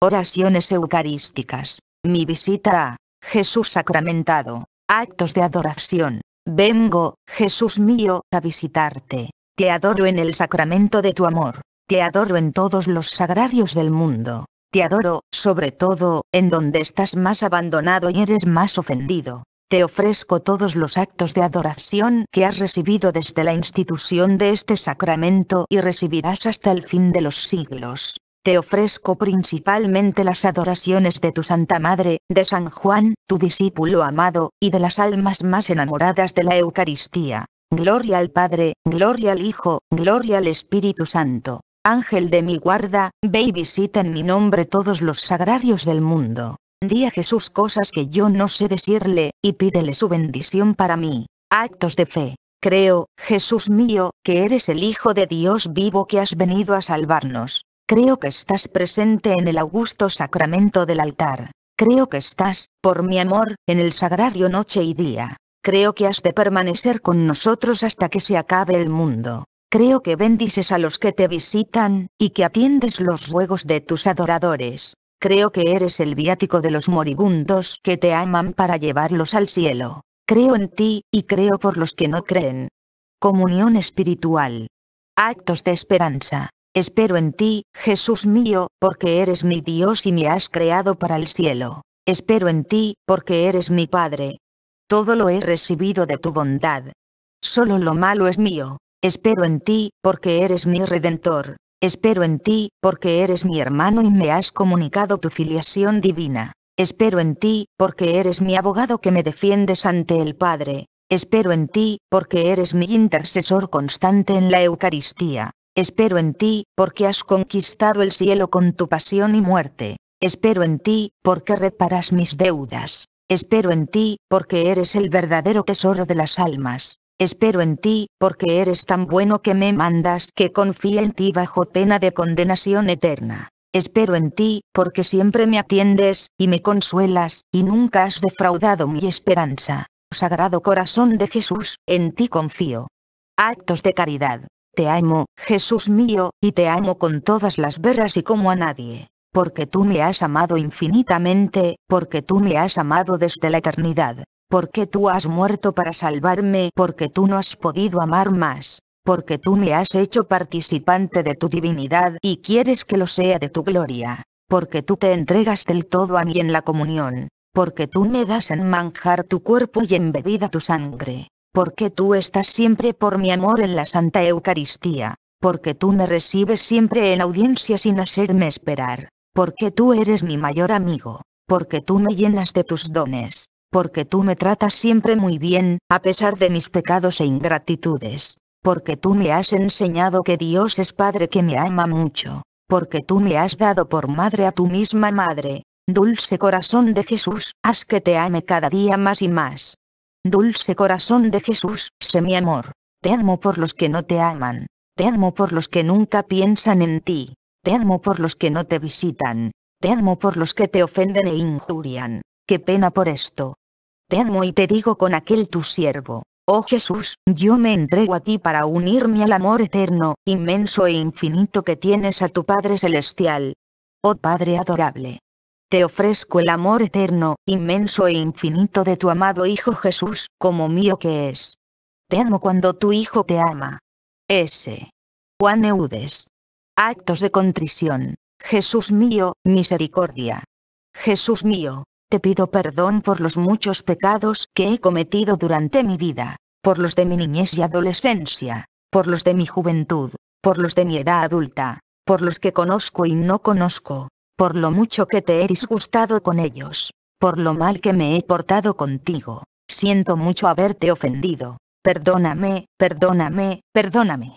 oraciones eucarísticas, mi visita a Jesús sacramentado, actos de adoración. Vengo, Jesús mío, a visitarte. Te adoro en el sacramento de tu amor. Te adoro en todos los sagrarios del mundo. Te adoro, sobre todo, en donde estás más abandonado y eres más ofendido. Te ofrezco todos los actos de adoración que has recibido desde la institución de este sacramento y recibirás hasta el fin de los siglos te ofrezco principalmente las adoraciones de tu Santa Madre, de San Juan, tu discípulo amado, y de las almas más enamoradas de la Eucaristía. Gloria al Padre, gloria al Hijo, gloria al Espíritu Santo. Ángel de mi guarda, ve y visita en mi nombre todos los sagrarios del mundo. Di a Jesús cosas que yo no sé decirle, y pídele su bendición para mí. Actos de fe. Creo, Jesús mío, que eres el Hijo de Dios vivo que has venido a salvarnos. Creo que estás presente en el augusto sacramento del altar. Creo que estás, por mi amor, en el sagrario noche y día. Creo que has de permanecer con nosotros hasta que se acabe el mundo. Creo que bendices a los que te visitan, y que atiendes los ruegos de tus adoradores. Creo que eres el viático de los moribundos que te aman para llevarlos al cielo. Creo en ti, y creo por los que no creen. Comunión espiritual. Actos de esperanza. Espero en ti, Jesús mío, porque eres mi Dios y me has creado para el cielo. Espero en ti, porque eres mi Padre. Todo lo he recibido de tu bondad. Solo lo malo es mío. Espero en ti, porque eres mi Redentor. Espero en ti, porque eres mi hermano y me has comunicado tu filiación divina. Espero en ti, porque eres mi abogado que me defiendes ante el Padre. Espero en ti, porque eres mi intercesor constante en la Eucaristía. Espero en ti, porque has conquistado el cielo con tu pasión y muerte. Espero en ti, porque reparas mis deudas. Espero en ti, porque eres el verdadero tesoro de las almas. Espero en ti, porque eres tan bueno que me mandas que confíe en ti bajo pena de condenación eterna. Espero en ti, porque siempre me atiendes, y me consuelas, y nunca has defraudado mi esperanza. Sagrado Corazón de Jesús, en ti confío. Actos de caridad. Te amo, Jesús mío, y te amo con todas las veras y como a nadie. Porque tú me has amado infinitamente, porque tú me has amado desde la eternidad. Porque tú has muerto para salvarme, porque tú no has podido amar más. Porque tú me has hecho participante de tu divinidad y quieres que lo sea de tu gloria. Porque tú te entregas del todo a mí en la comunión. Porque tú me das en manjar tu cuerpo y en bebida tu sangre porque tú estás siempre por mi amor en la Santa Eucaristía, porque tú me recibes siempre en audiencia sin hacerme esperar, porque tú eres mi mayor amigo, porque tú me llenas de tus dones, porque tú me tratas siempre muy bien, a pesar de mis pecados e ingratitudes, porque tú me has enseñado que Dios es Padre que me ama mucho, porque tú me has dado por madre a tu misma madre, dulce corazón de Jesús, haz que te ame cada día más y más Dulce corazón de Jesús, sé mi amor. Te amo por los que no te aman. Te amo por los que nunca piensan en ti. Te amo por los que no te visitan. Te amo por los que te ofenden e injurian. Qué pena por esto. Te amo y te digo con aquel tu siervo. Oh Jesús, yo me entrego a ti para unirme al amor eterno, inmenso e infinito que tienes a tu Padre Celestial. Oh Padre adorable. Te ofrezco el amor eterno, inmenso e infinito de tu amado Hijo Jesús, como mío que es. Te amo cuando tu Hijo te ama. S. Juan Eudes. Actos de contrición. Jesús mío, misericordia. Jesús mío, te pido perdón por los muchos pecados que he cometido durante mi vida, por los de mi niñez y adolescencia, por los de mi juventud, por los de mi edad adulta, por los que conozco y no conozco, por lo mucho que te he disgustado con ellos, por lo mal que me he portado contigo, siento mucho haberte ofendido, perdóname, perdóname, perdóname.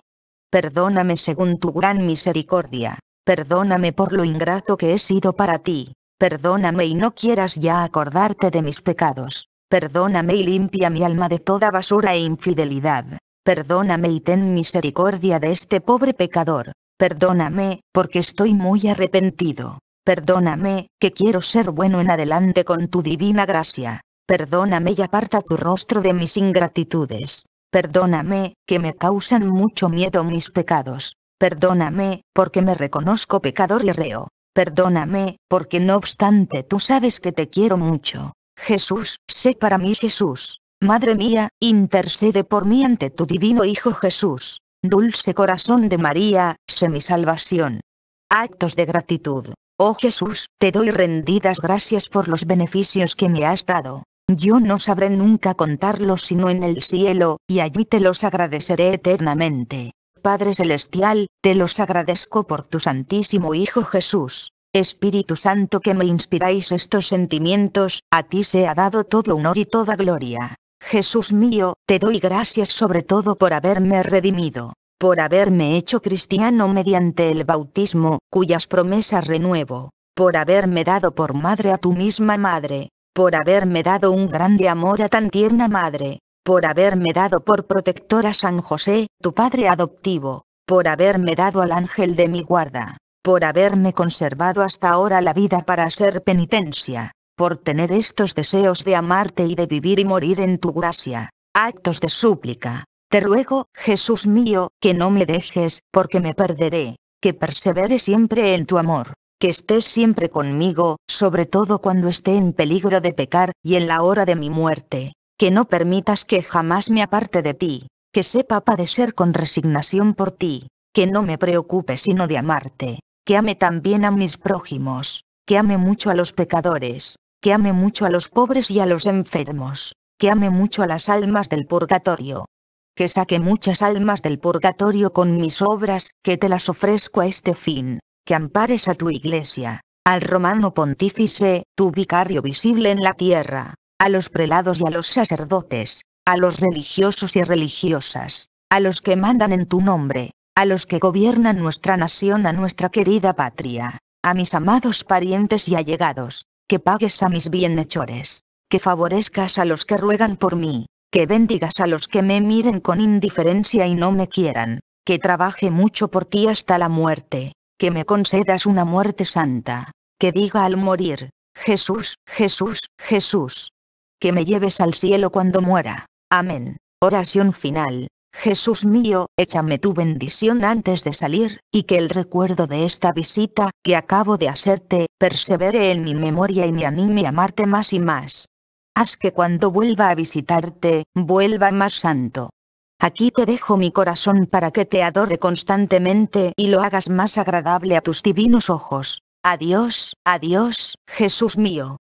Perdóname según tu gran misericordia, perdóname por lo ingrato que he sido para ti, perdóname y no quieras ya acordarte de mis pecados, perdóname y limpia mi alma de toda basura e infidelidad, perdóname y ten misericordia de este pobre pecador, perdóname, porque estoy muy arrepentido. Perdóname, que quiero ser bueno en adelante con tu divina gracia. Perdóname y aparta tu rostro de mis ingratitudes. Perdóname, que me causan mucho miedo mis pecados. Perdóname, porque me reconozco pecador y reo. Perdóname, porque no obstante tú sabes que te quiero mucho. Jesús, sé para mí Jesús. Madre mía, intercede por mí ante tu divino Hijo Jesús. Dulce corazón de María, sé mi salvación. Actos de gratitud. Oh Jesús, te doy rendidas gracias por los beneficios que me has dado. Yo no sabré nunca contarlos sino en el cielo, y allí te los agradeceré eternamente. Padre Celestial, te los agradezco por tu Santísimo Hijo Jesús. Espíritu Santo que me inspiráis estos sentimientos, a ti se ha dado todo honor y toda gloria. Jesús mío, te doy gracias sobre todo por haberme redimido por haberme hecho cristiano mediante el bautismo, cuyas promesas renuevo, por haberme dado por madre a tu misma madre, por haberme dado un grande amor a tan tierna madre, por haberme dado por protector a San José, tu padre adoptivo, por haberme dado al ángel de mi guarda, por haberme conservado hasta ahora la vida para ser penitencia, por tener estos deseos de amarte y de vivir y morir en tu gracia, actos de súplica, te ruego, Jesús mío, que no me dejes, porque me perderé, que persevere siempre en tu amor, que estés siempre conmigo, sobre todo cuando esté en peligro de pecar, y en la hora de mi muerte, que no permitas que jamás me aparte de ti, que sepa padecer con resignación por ti, que no me preocupe sino de amarte, que ame también a mis prójimos, que ame mucho a los pecadores, que ame mucho a los pobres y a los enfermos, que ame mucho a las almas del purgatorio, que saque muchas almas del purgatorio con mis obras, que te las ofrezco a este fin, que ampares a tu iglesia, al romano pontífice, tu vicario visible en la tierra, a los prelados y a los sacerdotes, a los religiosos y religiosas, a los que mandan en tu nombre, a los que gobiernan nuestra nación, a nuestra querida patria, a mis amados parientes y allegados, que pagues a mis bienhechores, que favorezcas a los que ruegan por mí, que bendigas a los que me miren con indiferencia y no me quieran, que trabaje mucho por ti hasta la muerte, que me concedas una muerte santa, que diga al morir, Jesús, Jesús, Jesús, que me lleves al cielo cuando muera. Amén. Oración final. Jesús mío, échame tu bendición antes de salir, y que el recuerdo de esta visita, que acabo de hacerte, persevere en mi memoria y me anime a amarte más y más haz que cuando vuelva a visitarte, vuelva más santo. Aquí te dejo mi corazón para que te adore constantemente y lo hagas más agradable a tus divinos ojos. Adiós, adiós, Jesús mío.